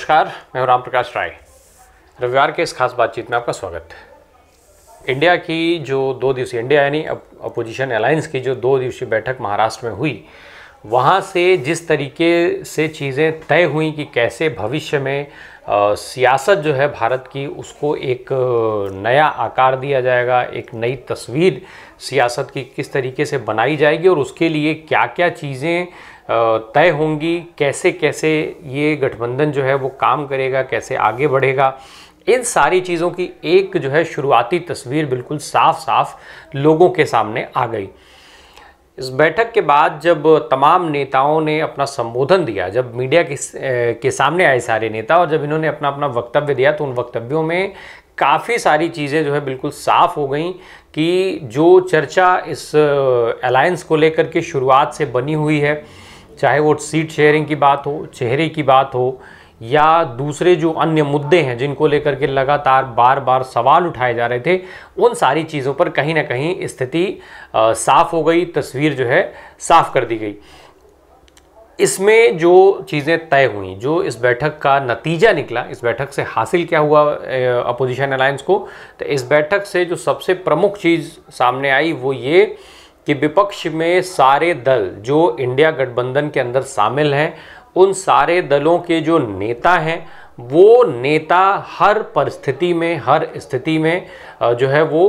नमस्कार मैं राम प्रकाश राय रविवार के इस खास बातचीत में आपका स्वागत इंडिया की जो दो दिवसीय इंडिया यानी अपोजिशन अलायंस की जो दो दिवसीय बैठक महाराष्ट्र में हुई वहाँ से जिस तरीके से चीज़ें तय हुई कि कैसे भविष्य में आ, सियासत जो है भारत की उसको एक नया आकार दिया जाएगा एक नई तस्वीर सियासत की किस तरीके से बनाई जाएगी और उसके लिए क्या क्या चीज़ें तय होंगी कैसे कैसे ये गठबंधन जो है वो काम करेगा कैसे आगे बढ़ेगा इन सारी चीज़ों की एक जो है शुरुआती तस्वीर बिल्कुल साफ साफ लोगों के सामने आ गई इस बैठक के बाद जब तमाम नेताओं ने अपना संबोधन दिया जब मीडिया के, के सामने आए सारे नेता और जब इन्होंने अपना अपना वक्तव्य दिया तो उन वक्तव्यों में काफ़ी सारी चीज़ें जो है बिल्कुल साफ हो गई कि जो चर्चा इस अलायंस को लेकर के शुरुआत से बनी हुई है चाहे वो सीट शेयरिंग की बात हो चेहरे की बात हो या दूसरे जो अन्य मुद्दे हैं जिनको लेकर के लगातार बार बार सवाल उठाए जा रहे थे उन सारी चीज़ों पर कहीं ना कहीं स्थिति साफ हो गई तस्वीर जो है साफ कर दी गई इसमें जो चीज़ें तय हुई जो इस बैठक का नतीजा निकला इस बैठक से हासिल क्या हुआ अपोजिशन अलायंस को तो इस बैठक से जो सबसे प्रमुख चीज़ सामने आई वो ये कि विपक्ष में सारे दल जो इंडिया गठबंधन के अंदर शामिल हैं उन सारे दलों के जो नेता हैं वो नेता हर परिस्थिति में हर स्थिति में जो है वो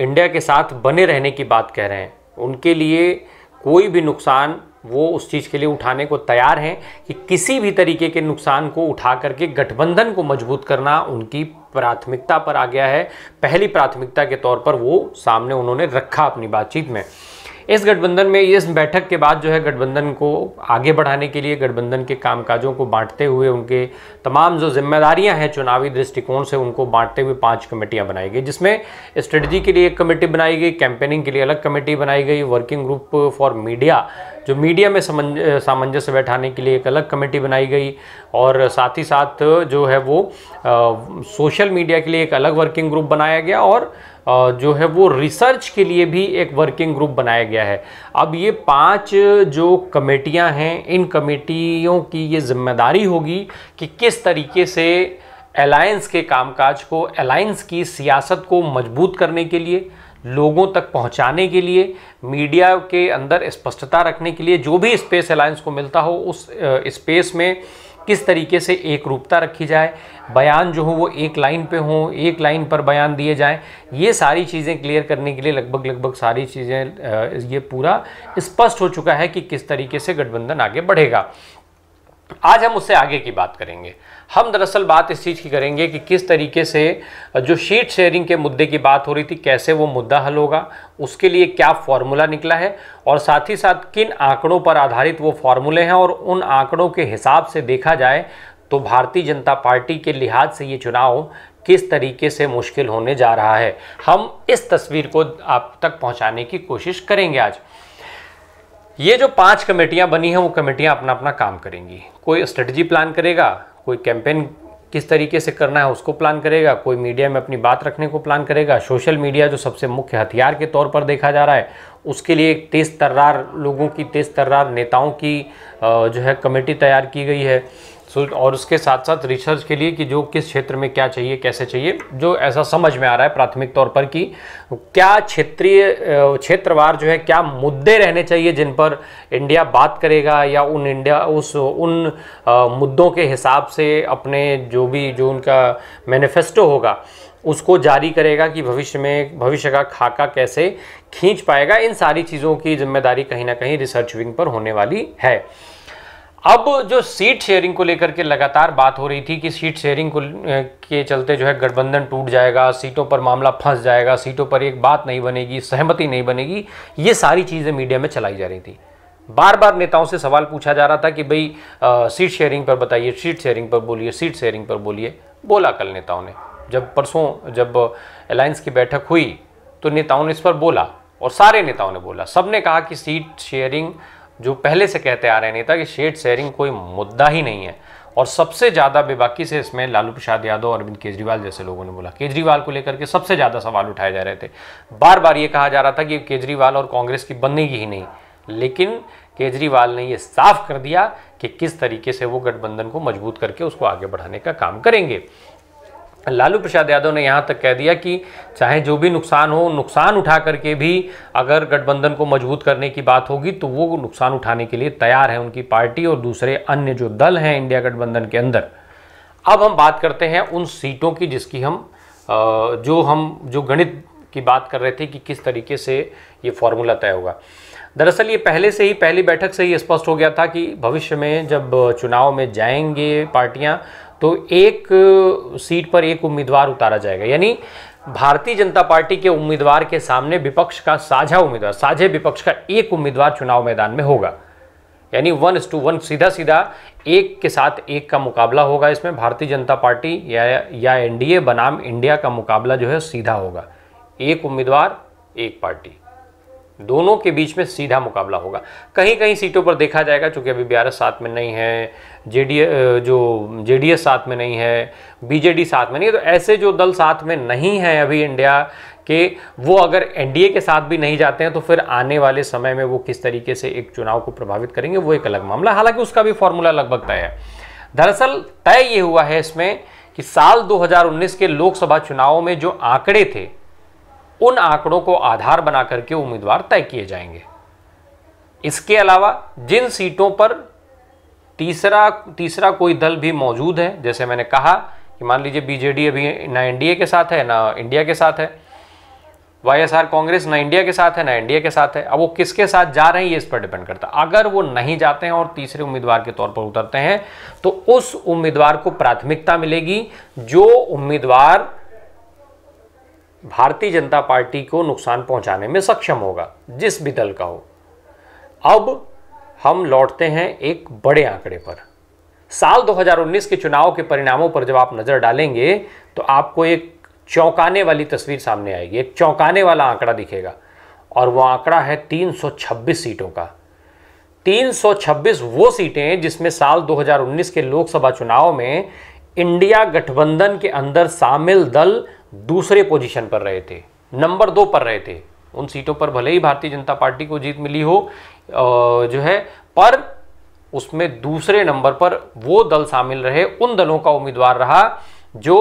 इंडिया के साथ बने रहने की बात कह रहे हैं उनके लिए कोई भी नुकसान वो उस चीज़ के लिए उठाने को तैयार हैं कि किसी भी तरीके के नुकसान को उठा करके गठबंधन को मजबूत करना उनकी प्राथमिकता पर आ गया है पहली प्राथमिकता के तौर पर वो सामने उन्होंने रखा अपनी बातचीत में इस गठबंधन में इस बैठक के बाद जो है गठबंधन को आगे बढ़ाने के लिए गठबंधन के कामकाजों को बांटते हुए उनके तमाम जो जिम्मेदारियां हैं चुनावी दृष्टिकोण से उनको बांटते हुए पांच कमेटियां बनाई गई जिसमें स्ट्रेटजी के लिए एक कमेटी बनाई गई कैंपेनिंग के लिए अलग कमेटी बनाई गई वर्किंग ग्रुप फॉर मीडिया जो मीडिया में सामंजस्य बैठाने के लिए एक अलग कमेटी बनाई गई और साथ ही साथ जो है वो आ, सोशल मीडिया के लिए एक अलग वर्किंग ग्रुप बनाया गया और आ, जो है वो रिसर्च के लिए भी एक वर्किंग ग्रुप बनाया गया है अब ये पांच जो कमेटियां हैं इन कमेटियों की ये जिम्मेदारी होगी कि किस तरीके से अलायंस के कामकाज को अलायंस की सियासत को मजबूत करने के लिए लोगों तक पहुंचाने के लिए मीडिया के अंदर स्पष्टता रखने के लिए जो भी स्पेस अलायंस को मिलता हो उस स्पेस में किस तरीके से एक रूपता रखी जाए बयान जो हो वो एक लाइन पे हो एक लाइन पर बयान दिए जाएं ये सारी चीज़ें क्लियर करने के लिए लगभग लगभग सारी चीज़ें ये पूरा स्पष्ट हो चुका है कि किस तरीके से गठबंधन आगे बढ़ेगा आज हम उससे आगे की बात करेंगे हम दरअसल बात इस चीज़ की करेंगे कि किस तरीके से जो शीट शेयरिंग के मुद्दे की बात हो रही थी कैसे वो मुद्दा हल होगा उसके लिए क्या फॉर्मूला निकला है और साथ ही साथ किन आंकड़ों पर आधारित वो फॉर्मूले हैं और उन आंकड़ों के हिसाब से देखा जाए तो भारतीय जनता पार्टी के लिहाज से ये चुनाव किस तरीके से मुश्किल होने जा रहा है हम इस तस्वीर को आप तक पहुँचाने की कोशिश करेंगे आज ये जो पांच कमेटियां बनी हैं वो कमेटियां अपना अपना काम करेंगी कोई स्ट्रेटजी प्लान करेगा कोई कैंपेन किस तरीके से करना है उसको प्लान करेगा कोई मीडिया में अपनी बात रखने को प्लान करेगा सोशल मीडिया जो सबसे मुख्य हथियार के तौर पर देखा जा रहा है उसके लिए एक तेज़ तर्रार लोगों की तेज़ तर्रार नेताओं की जो है कमेटी तैयार की गई है सो और उसके साथ साथ रिसर्च के लिए कि जो किस क्षेत्र में क्या चाहिए कैसे चाहिए जो ऐसा समझ में आ रहा है प्राथमिक तौर पर कि क्या क्षेत्रीय क्षेत्रवार जो है क्या मुद्दे रहने चाहिए जिन पर इंडिया बात करेगा या उन इंडिया उस उन आ, मुद्दों के हिसाब से अपने जो भी जो उनका मैनिफेस्टो होगा उसको जारी करेगा कि भविष्य में भविष्य का खाका कैसे खींच पाएगा इन सारी चीज़ों की जिम्मेदारी कहीं ना कहीं रिसर्च विंग पर होने वाली है अब जो सीट शेयरिंग को लेकर के लगातार बात हो रही थी कि सीट शेयरिंग को के चलते जो है गठबंधन टूट जाएगा सीटों पर मामला फंस जाएगा सीटों पर एक बात नहीं बनेगी सहमति नहीं बनेगी ये सारी चीज़ें मीडिया में चलाई जा रही थी बार बार नेताओं से सवाल पूछा जा रहा था कि भाई सीट शेयरिंग पर बताइए सीट शेयरिंग पर बोलिए सीट शेयरिंग पर बोलिए बोला कल नेताओं ने जब परसों जब अलायंस की बैठक हुई तो नेताओं ने इस पर बोला और सारे नेताओं ने बोला सब ने कहा कि सीट शेयरिंग जो पहले से कहते आ रहे नेता कि शेड शेयरिंग कोई मुद्दा ही नहीं है और सबसे ज़्यादा बेबाकी से इसमें लालू प्रसाद यादव और अरविंद केजरीवाल जैसे लोगों ने बोला केजरीवाल को लेकर के सबसे ज़्यादा सवाल उठाए जा रहे थे बार बार ये कहा जा रहा था कि केजरीवाल और कांग्रेस की बनेगी ही नहीं लेकिन केजरीवाल ने ये साफ कर दिया कि किस तरीके से वो गठबंधन को मजबूत करके उसको आगे बढ़ाने का काम करेंगे लालू प्रसाद यादव ने यहाँ तक कह दिया कि चाहे जो भी नुकसान हो नुकसान उठा करके भी अगर गठबंधन को मजबूत करने की बात होगी तो वो नुकसान उठाने के लिए तैयार है उनकी पार्टी और दूसरे अन्य जो दल हैं इंडिया गठबंधन के अंदर अब हम बात करते हैं उन सीटों की जिसकी हम जो हम जो गणित की बात कर रहे थे कि किस तरीके से ये फॉर्मूला तय होगा दरअसल ये पहले से ही पहली बैठक से ही स्पष्ट हो गया था कि भविष्य में जब चुनाव में जाएंगे पार्टियां तो एक सीट पर एक उम्मीदवार उतारा जाएगा यानी भारतीय जनता पार्टी के उम्मीदवार के सामने विपक्ष का साझा उम्मीदवार साझे विपक्ष का एक उम्मीदवार चुनाव मैदान में होगा यानी वन टू वन सीधा सीधा एक के साथ एक का मुकाबला होगा इसमें भारतीय जनता पार्टी या या एनडीए बनाम इंडिया का मुकाबला जो है सीधा होगा एक उम्मीदवार एक पार्टी दोनों के बीच में सीधा मुकाबला होगा कहीं कहीं सीटों पर देखा जाएगा क्योंकि अभी बी साथ में नहीं है जे जो जे साथ में नहीं है बीजेडी साथ में नहीं है तो ऐसे जो दल साथ में नहीं है अभी इंडिया के वो अगर एनडीए के साथ भी नहीं जाते हैं तो फिर आने वाले समय में वो किस तरीके से एक चुनाव को प्रभावित करेंगे वो एक अलग मामला हालांकि उसका भी फॉर्मूला लगभग तय है दरअसल तय ये हुआ है इसमें कि साल 2019 के लोकसभा चुनाव में जो आंकड़े थे उन आंकड़ों को आधार बना करके उम्मीदवार तय किए जाएंगे इसके अलावा जिन सीटों पर तीसरा तीसरा कोई दल भी मौजूद है जैसे मैंने कहा कि मान लीजिए बीजेडी अभी ना एनडीए के साथ है ना इंडिया के साथ है वाईएसआर कांग्रेस ना इंडिया के साथ है ना एनडीए के साथ है अब वो किसके साथ जा रहे हैं ये इस पर डिपेंड करता है अगर वो नहीं जाते हैं और तीसरे उम्मीदवार के तौर पर उतरते हैं तो उस उम्मीदवार को प्राथमिकता मिलेगी जो उम्मीदवार भारतीय जनता पार्टी को नुकसान पहुंचाने में सक्षम होगा जिस भी दल का हो अब हम लौटते हैं एक बड़े आंकड़े पर साल 2019 के चुनाव के परिणामों पर जब आप नज़र डालेंगे तो आपको एक चौंकाने वाली तस्वीर सामने आएगी एक चौंकाने वाला आंकड़ा दिखेगा और वो आंकड़ा है 326 सीटों का 326 वो सीटें जिसमें साल 2019 के लोकसभा चुनाव में इंडिया गठबंधन के अंदर शामिल दल दूसरे पोजीशन पर रहे थे नंबर दो पर रहे थे उन सीटों पर भले ही भारतीय जनता पार्टी को जीत मिली हो जो है पर उसमें दूसरे नंबर पर वो दल शामिल रहे उन दलों का उम्मीदवार रहा जो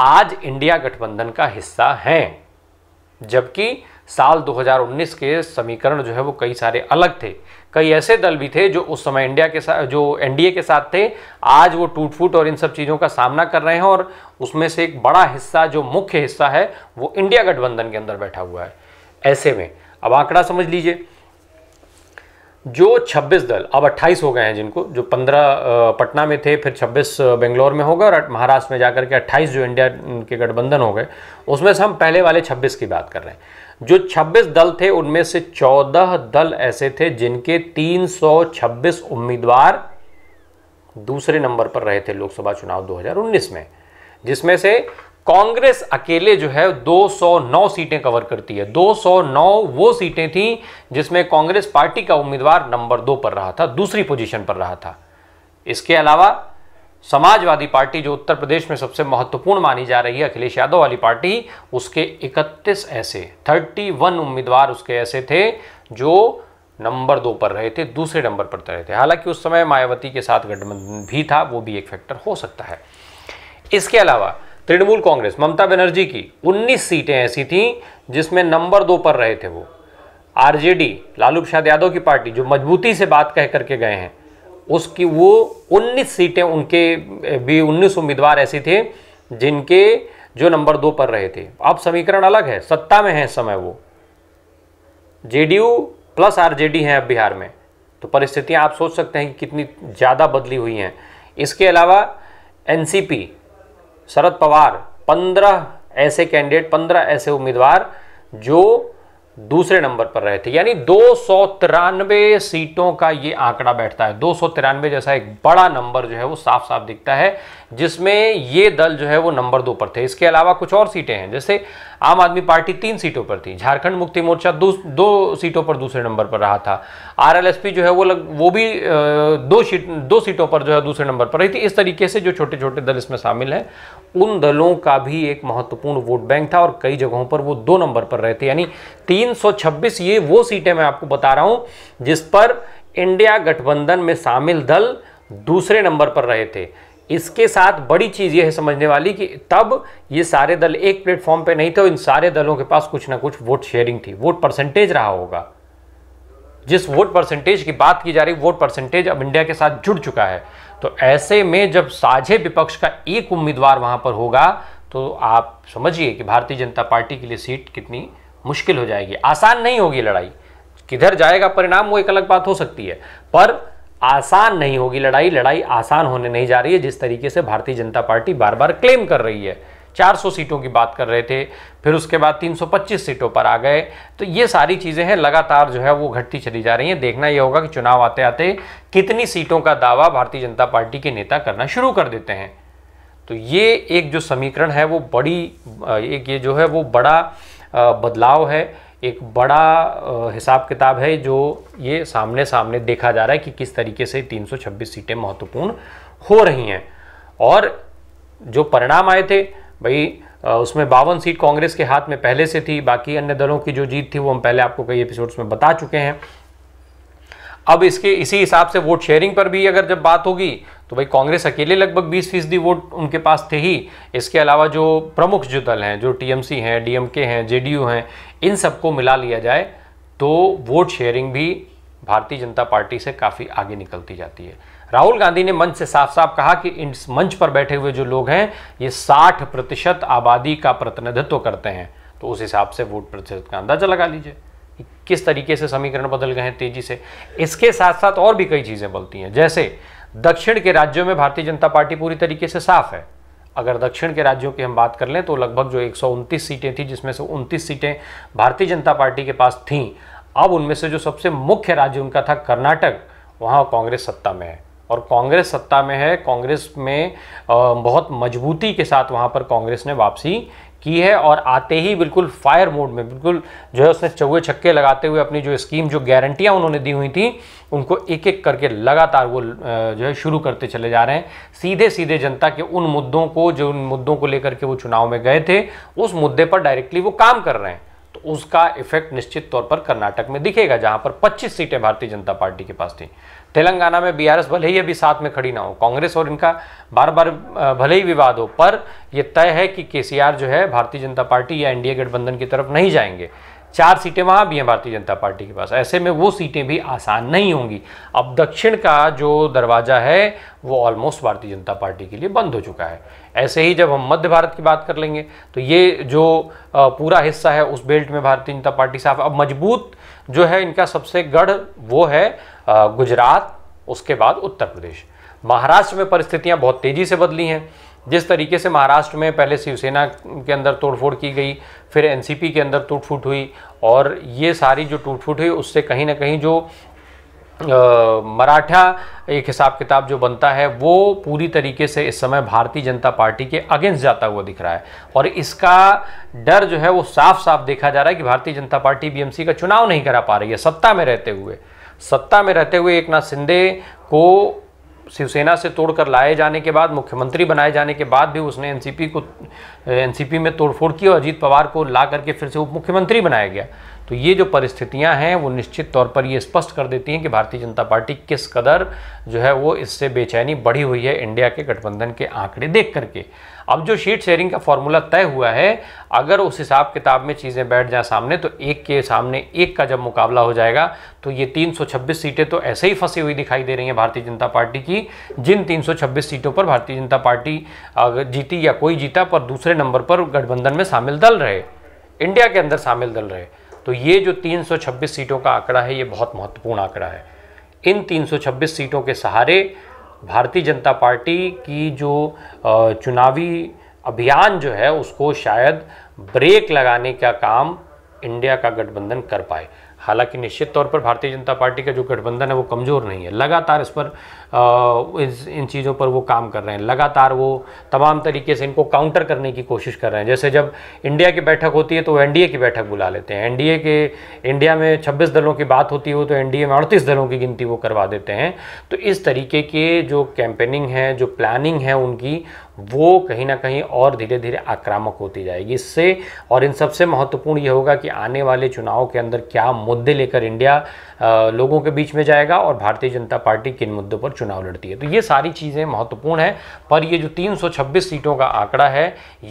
आज इंडिया गठबंधन का हिस्सा हैं जबकि साल 2019 के समीकरण जो है वो कई सारे अलग थे कई ऐसे दल भी थे जो उस समय इंडिया के साथ जो एनडीए के साथ थे आज वो टूट फूट और इन सब चीज़ों का सामना कर रहे हैं और उसमें से एक बड़ा हिस्सा जो मुख्य हिस्सा है वो इंडिया गठबंधन के अंदर बैठा हुआ है ऐसे में अब आंकड़ा समझ लीजिए जो 26 दल अब 28 हो गए हैं जिनको जो 15 पटना में थे फिर 26 बेंगलोर में हो गए और महाराष्ट्र में जाकर के 28 जो इंडिया के गठबंधन हो गए उसमें से हम पहले वाले 26 की बात कर रहे हैं जो 26 दल थे उनमें से 14 दल ऐसे थे जिनके 326 उम्मीदवार दूसरे नंबर पर रहे थे लोकसभा चुनाव 2019 में जिसमें से कांग्रेस अकेले जो है 209 सीटें कवर करती है 209 वो सीटें थी जिसमें कांग्रेस पार्टी का उम्मीदवार नंबर दो पर रहा था दूसरी पोजीशन पर रहा था इसके अलावा समाजवादी पार्टी जो उत्तर प्रदेश में सबसे महत्वपूर्ण मानी जा रही है अखिलेश यादव वाली पार्टी उसके 31 ऐसे 31 उम्मीदवार उसके ऐसे थे जो नंबर दो पर रहे थे दूसरे नंबर पर रहे थे हालांकि उस समय मायावती के साथ गठबंधन भी था वो भी एक फैक्टर हो सकता है इसके अलावा तृणमूल कांग्रेस ममता बनर्जी की 19 सीटें ऐसी थीं जिसमें नंबर दो पर रहे थे वो आरजेडी लालू प्रसाद यादव की पार्टी जो मजबूती से बात कह करके गए हैं उसकी वो 19 सीटें उनके भी 19 उम्मीदवार ऐसे थे जिनके जो नंबर दो पर रहे थे अब समीकरण अलग है सत्ता में है इस समय वो जेडीयू प्लस आरजेडी हैं अब बिहार में तो परिस्थितियां आप सोच सकते हैं कि कितनी ज़्यादा बदली हुई हैं इसके अलावा एनसीपी शरद पवार पंद्रह ऐसे कैंडिडेट पंद्रह ऐसे उम्मीदवार जो दूसरे नंबर पर रहे थे यानी दो सीटों का ये आंकड़ा बैठता है दो जैसा एक बड़ा नंबर जो है वो साफ साफ दिखता है जिसमें ये दल जो है वो नंबर दो पर थे इसके अलावा कुछ और सीटें हैं जैसे आम आदमी पार्टी तीन सीटों पर थी झारखंड मुक्ति मोर्चा दो दो सीटों पर दूसरे नंबर पर रहा था आर जो है वो लग, वो भी दो सीट दो सीटों पर जो है दूसरे नंबर पर रही थी इस तरीके से जो छोटे छोटे दल इसमें शामिल हैं उन दलों का भी एक महत्वपूर्ण वोट बैंक था और कई जगहों पर वो दो नंबर पर रहे थे यानी 326 ये वो सीटें मैं आपको बता रहा हूं जिस पर इंडिया गठबंधन में शामिल दल दूसरे नंबर पर रहे थे इसके साथ बड़ी चीज़ यह है समझने वाली कि तब ये सारे दल एक प्लेटफॉर्म पे नहीं थे और इन सारे दलों के पास कुछ ना कुछ वोट शेयरिंग थी वोट परसेंटेज रहा होगा जिस वोट परसेंटेज की बात की जा रही वोट परसेंटेज अब इंडिया के साथ जुड़ चुका है तो ऐसे में जब साझे विपक्ष का एक उम्मीदवार वहां पर होगा तो आप समझिए कि भारतीय जनता पार्टी के लिए सीट कितनी मुश्किल हो जाएगी आसान नहीं होगी लड़ाई किधर जाएगा परिणाम वो एक अलग बात हो सकती है पर आसान नहीं होगी लड़ाई लड़ाई आसान होने नहीं जा रही है जिस तरीके से भारतीय जनता पार्टी बार बार क्लेम कर रही है 400 सीटों की बात कर रहे थे फिर उसके बाद 325 सीटों पर आ गए तो ये सारी चीज़ें हैं लगातार जो है वो घटती चली जा रही हैं देखना ये होगा कि चुनाव आते आते कितनी सीटों का दावा भारतीय जनता पार्टी के नेता करना शुरू कर देते हैं तो ये एक जो समीकरण है वो बड़ी एक ये जो है वो बड़ा बदलाव है एक बड़ा हिसाब किताब है जो ये सामने सामने देखा जा रहा है कि किस तरीके से 326 सीटें महत्वपूर्ण हो रही हैं और जो परिणाम आए थे भाई उसमें बावन सीट कांग्रेस के हाथ में पहले से थी बाकी अन्य दलों की जो जीत थी वो हम पहले आपको कई एपिसोड्स में बता चुके हैं अब इसके इसी हिसाब से वोट शेयरिंग पर भी अगर जब बात होगी तो भाई कांग्रेस अकेले लगभग 20 फीसदी वोट उनके पास थे ही इसके अलावा जो प्रमुख जो दल हैं जो टीएमसी हैं डीएमके हैं जेडीयू हैं इन सबको मिला लिया जाए तो वोट शेयरिंग भी भारतीय जनता पार्टी से काफ़ी आगे निकलती जाती है राहुल गांधी ने मंच से साफ साफ कहा कि इस मंच पर बैठे हुए जो लोग हैं ये 60 प्रतिशत आबादी का प्रतिनिधित्व करते हैं तो उस हिसाब से वोट प्रतिशत का अंदाजा लगा लीजिए किस तरीके से समीकरण बदल गए हैं तेजी से इसके साथ साथ और भी कई चीज़ें बदलती हैं जैसे दक्षिण के राज्यों में भारतीय जनता पार्टी पूरी तरीके से साफ है अगर दक्षिण के राज्यों की हम बात कर लें तो लगभग जो एक सीटें थी जिसमें से उनतीस सीटें भारतीय जनता पार्टी के पास थीं अब उनमें से जो सबसे मुख्य राज्य उनका था कर्नाटक वहाँ कांग्रेस सत्ता में है और कांग्रेस सत्ता में है कांग्रेस में बहुत मजबूती के साथ वहाँ पर कांग्रेस ने वापसी की है और आते ही बिल्कुल फायर मोड में बिल्कुल जो है उसने चौवे छक्के लगाते हुए अपनी जो स्कीम जो गारंटियां उन्होंने दी हुई थी उनको एक एक करके लगातार वो जो है शुरू करते चले जा रहे हैं सीधे सीधे जनता के उन मुद्दों को जो उन मुद्दों को लेकर के वो चुनाव में गए थे उस मुद्दे पर डायरेक्टली वो काम कर रहे हैं तो उसका इफेक्ट निश्चित तौर पर कर्नाटक में दिखेगा जहां पर 25 सीटें भारतीय जनता पार्टी के पास थी तेलंगाना में बीआरएस भले ही अभी साथ में खड़ी ना हो कांग्रेस और इनका बार बार भले ही विवाद हो पर यह तय है कि केसीआर जो है भारतीय जनता पार्टी या एनडीए गठबंधन की तरफ नहीं जाएंगे चार सीटें वहाँ भी हैं भारतीय जनता पार्टी के पास ऐसे में वो सीटें भी आसान नहीं होंगी अब दक्षिण का जो दरवाज़ा है वो ऑलमोस्ट भारतीय जनता पार्टी के लिए बंद हो चुका है ऐसे ही जब हम मध्य भारत की बात कर लेंगे तो ये जो पूरा हिस्सा है उस बेल्ट में भारतीय जनता पार्टी साफ अब मजबूत जो है इनका सबसे गढ़ वो है गुजरात उसके बाद उत्तर प्रदेश महाराष्ट्र में परिस्थितियां बहुत तेज़ी से बदली हैं जिस तरीके से महाराष्ट्र में पहले शिवसेना के अंदर तोड़फोड़ की गई फिर एनसीपी के अंदर टूट फूट हुई और ये सारी जो टूट फूट हुई उससे कहीं ना कहीं जो मराठा एक हिसाब किताब जो बनता है वो पूरी तरीके से इस समय भारतीय जनता पार्टी के अगेंस्ट जाता हुआ दिख रहा है और इसका डर जो है वो साफ साफ देखा जा रहा है कि भारतीय जनता पार्टी बीएमसी का चुनाव नहीं करा पा रही है सत्ता में रहते हुए सत्ता में रहते हुए एक नाथ शिंदे को शिवसेना से तोड़कर लाए जाने के बाद मुख्यमंत्री बनाए जाने के बाद भी उसने एनसीपी को एनसीपी में तोड़फोड़ की और अजीत पवार को ला करके फिर से उप मुख्यमंत्री बनाया गया तो ये जो परिस्थितियां हैं वो निश्चित तौर पर ये स्पष्ट कर देती हैं कि भारतीय जनता पार्टी किस कदर जो है वो इससे बेचैनी बढ़ी हुई है इंडिया के गठबंधन के आंकड़े देख करके अब जो शीट शेयरिंग का फॉर्मूला तय हुआ है अगर उस हिसाब किताब में चीज़ें बैठ जाए सामने तो एक के सामने एक का जब मुकाबला हो जाएगा तो ये 326 सीटें तो ऐसे ही फंसी हुई दिखाई दे रही हैं भारतीय जनता पार्टी की जिन 326 सीटों पर भारतीय जनता पार्टी जीती या कोई जीता पर दूसरे नंबर पर गठबंधन में शामिल दल रहे इंडिया के अंदर शामिल दल रहे तो ये जो 326 सीटों का आंकड़ा है ये बहुत महत्वपूर्ण आंकड़ा है इन 326 सीटों के सहारे भारतीय जनता पार्टी की जो चुनावी अभियान जो है उसको शायद ब्रेक लगाने का काम इंडिया का गठबंधन कर पाए हालांकि निश्चित तौर पर भारतीय जनता पार्टी का जो गठबंधन है वो कमज़ोर नहीं है लगातार इस पर इस इन चीज़ों पर वो काम कर रहे हैं लगातार वो तमाम तरीके से इनको काउंटर करने की कोशिश कर रहे हैं जैसे जब इंडिया की बैठक होती है तो एनडीए की बैठक बुला लेते हैं एनडीए के इंडिया में छब्बीस दलों की बात होती हो तो एन में अड़तीस दलों की गिनती वो करवा देते हैं तो इस तरीके के जो कैंपेनिंग है जो प्लानिंग है उनकी वो कहीं ना कहीं और धीरे धीरे आक्रामक होती जाएगी इससे और इन सबसे महत्वपूर्ण ये होगा कि आने वाले चुनाव के अंदर क्या मुद्दे लेकर इंडिया लोगों के बीच में जाएगा और भारतीय जनता पार्टी किन मुद्दों पर चुनाव लड़ती है तो ये सारी चीज़ें महत्वपूर्ण हैं पर ये जो 326 सीटों का आंकड़ा है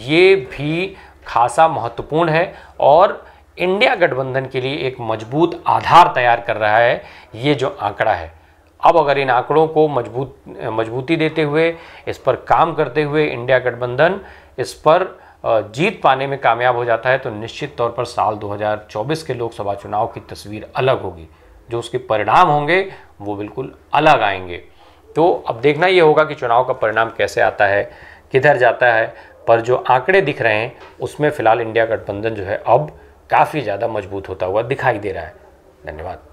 ये भी खासा महत्वपूर्ण है और इंडिया गठबंधन के लिए एक मजबूत आधार तैयार कर रहा है ये जो आंकड़ा है अब अगर इन आंकड़ों को मजबूत मजबूती देते हुए इस पर काम करते हुए इंडिया गठबंधन इस पर जीत पाने में कामयाब हो जाता है तो निश्चित तौर पर साल 2024 के लोकसभा चुनाव की तस्वीर अलग होगी जो उसके परिणाम होंगे वो बिल्कुल अलग आएंगे तो अब देखना ये होगा कि चुनाव का परिणाम कैसे आता है किधर जाता है पर जो आंकड़े दिख रहे हैं उसमें फ़िलहाल इंडिया गठबंधन जो है अब काफ़ी ज़्यादा मजबूत होता हुआ दिखाई दे रहा है धन्यवाद